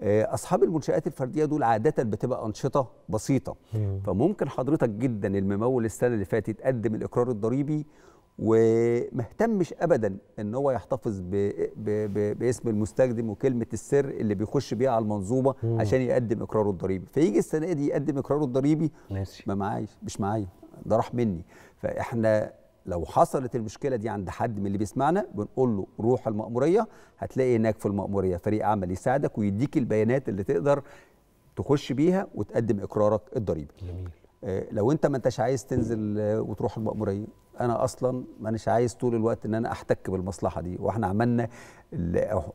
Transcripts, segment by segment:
آه، اصحاب المنشات الفرديه دول عاده بتبقى انشطه بسيطه مم. فممكن حضرتك جدا الممول السنه اللي فاتت قدم الاقرار الضريبي وما اهتمش ابدا ان هو يحتفظ بـ بـ بـ باسم المستخدم وكلمه السر اللي بيخش بيها على المنظومه مم. عشان يقدم اقراره الضريبي فيجي السنه دي يقدم اقراره الضريبي ماشي ما معايش مش معايا ده راح مني فاحنا لو حصلت المشكله دي عند حد من اللي بيسمعنا بنقول له روح المأموريه هتلاقي هناك في المأموريه فريق عمل يساعدك ويديك البيانات اللي تقدر تخش بيها وتقدم اقرارك الضريبي. جميل. آه، لو انت ما انتش عايز تنزل آه، وتروح المأمورية انا اصلا مانيش عايز طول الوقت ان انا احتك بالمصلحة دي واحنا عملنا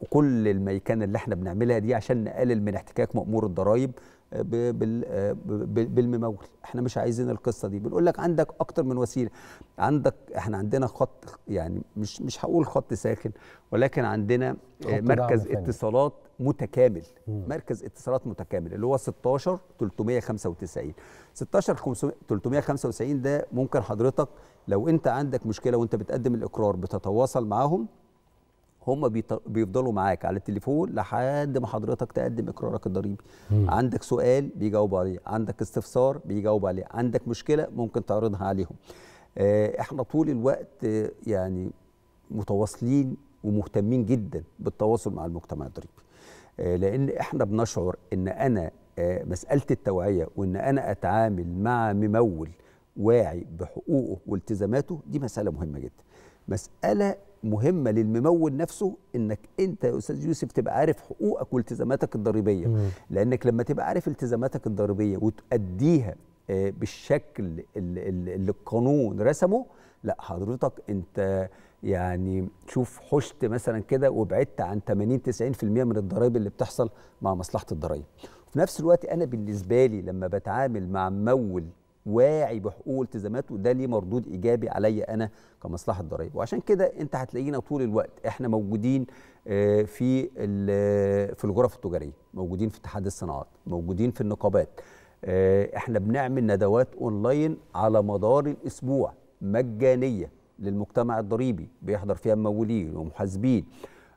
كل الميكان اللي احنا بنعملها دي عشان نقلل من احتكاك مأمور الضرائب آه، بالممول احنا مش عايزين القصه دي بنقول لك عندك اكتر من وسيله عندك احنا عندنا خط يعني مش مش هقول خط ساخن ولكن عندنا مركز اتصالات متكامل مم. مركز اتصالات متكامل اللي هو 16 395 16 395 ده ممكن حضرتك لو انت عندك مشكله وانت بتقدم الاقرار بتتواصل معاهم هم بيفضلوا معاك على التليفون لحد ما حضرتك تقدم اقرارك الضريبي مم. عندك سؤال بيجاوبوا عليه عندك استفسار بيجاوبوا عليه عندك مشكله ممكن تعرضها عليهم آه، احنا طول الوقت يعني متواصلين ومهتمين جدا بالتواصل مع المجتمع الضريبي آه، لان احنا بنشعر ان انا آه، مساله التوعيه وان انا اتعامل مع ممول واعي بحقوقه والتزاماته دي مساله مهمه جدا مساله مهمه للممول نفسه انك انت يا استاذ يوسف تبقى عارف حقوقك والتزاماتك الضريبيه لانك لما تبقى عارف التزاماتك الضريبيه وتؤديها آه، بالشكل اللي القانون رسمه لا حضرتك انت يعني شوف حشت مثلا كده وبعدت عن 80 90% من الضرائب اللي بتحصل مع مصلحه الضرائب في نفس الوقت انا بالنسبه لي لما بتعامل مع ممول واعي بحقوق والتزاماته ده ليه مردود ايجابي عليا انا كمصلحه ضرائب وعشان كده انت هتلاقينا طول الوقت احنا موجودين آه، في في الغرف التجاريه موجودين في اتحاد الصناعات موجودين في النقابات آه، احنا بنعمل ندوات اونلاين على مدار الاسبوع مجانيه للمجتمع الضريبي بيحضر فيها ممولين ومحاسبين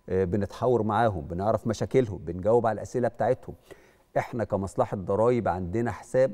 آه، بنتحاور معاهم بنعرف مشاكلهم بنجاوب على الاسئله بتاعتهم احنا كمصلحه ضرايب عندنا حساب